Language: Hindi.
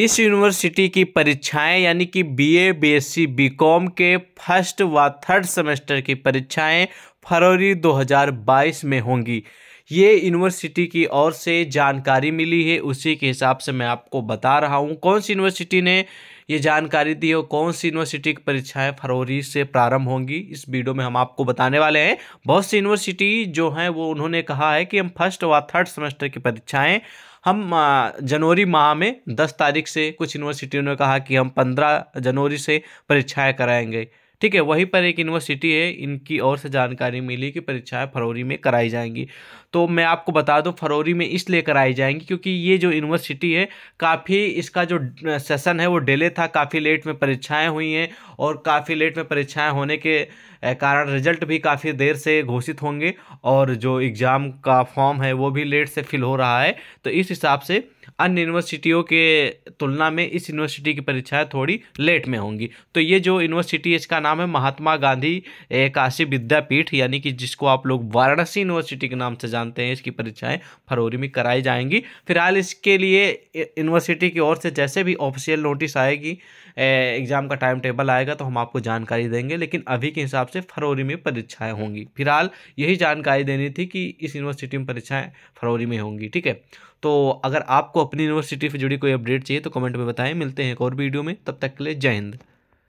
इस यूनिवर्सिटी की परीक्षाएं यानी कि बीए, बीएससी, बीकॉम के फर्स्ट व थर्ड सेमेस्टर की परीक्षाएं फरवरी 2022 में होंगी ये यूनिवर्सिटी की ओर से जानकारी मिली है उसी के हिसाब से मैं आपको बता रहा हूँ कौन सी यूनिवर्सिटी ने ये जानकारी दी हो कौन सी यूनिवर्सिटी की परीक्षाएं फरवरी से प्रारंभ होंगी इस वीडियो में हम आपको बताने वाले हैं बहुत सी यूनिवर्सिटी जो हैं वो उन्होंने कहा है कि हम फर्स्ट व थर्ड सेमेस्टर की परीक्षाएं हम जनवरी माह में 10 तारीख से कुछ यूनिवर्सिटियों ने कहा कि हम 15 जनवरी से परीक्षाएं कराएंगे ठीक है वहीं पर एक यूनिवर्सिटी है इनकी ओर से जानकारी मिली कि परीक्षाएं फरवरी में कराई जाएंगी तो मैं आपको बता दूं फरवरी में इसलिए कराई जाएंगी क्योंकि ये जो यूनिवर्सिटी है काफ़ी इसका जो सेशन है वो डिले था काफ़ी लेट में परीक्षाएँ हुई हैं और काफ़ी लेट में परीक्षाएँ होने के कारण रिजल्ट भी काफ़ी देर से घोषित होंगे और जो एग्ज़ाम का फॉर्म है वो भी लेट से फिल हो रहा है तो इस हिसाब से अन्य यूनिवर्सिटियों के तुलना में इस यूनिवर्सिटी की परीक्षाएं थोड़ी लेट में होंगी तो ये जो यूनिवर्सिटी इसका नाम है महात्मा गांधी काशी विद्यापीठ यानी कि जिसको आप लोग वाराणसी यूनिवर्सिटी के नाम से जानते हैं इसकी परीक्षाएं फरवरी में कराई जाएंगी फिलहाल इसके लिए यूनिवर्सिटी की ओर से जैसे भी ऑफिशियल नोटिस आएगी एग्ज़ाम का टाइम टेबल आएगा तो हम आपको जानकारी देंगे लेकिन अभी के हिसाब से फरवरी में परीक्षाएँ होंगी फिलहाल यही जानकारी देनी थी कि इस यूनिवर्सिटी में परीक्षाएँ फरवरी में होंगी ठीक है तो अगर आपको अपनी यूनिवर्सिटी से जुड़ी कोई अपडेट चाहिए तो कमेंट में बताएं मिलते हैं एक और वीडियो में तब तक के लिए जय हिंद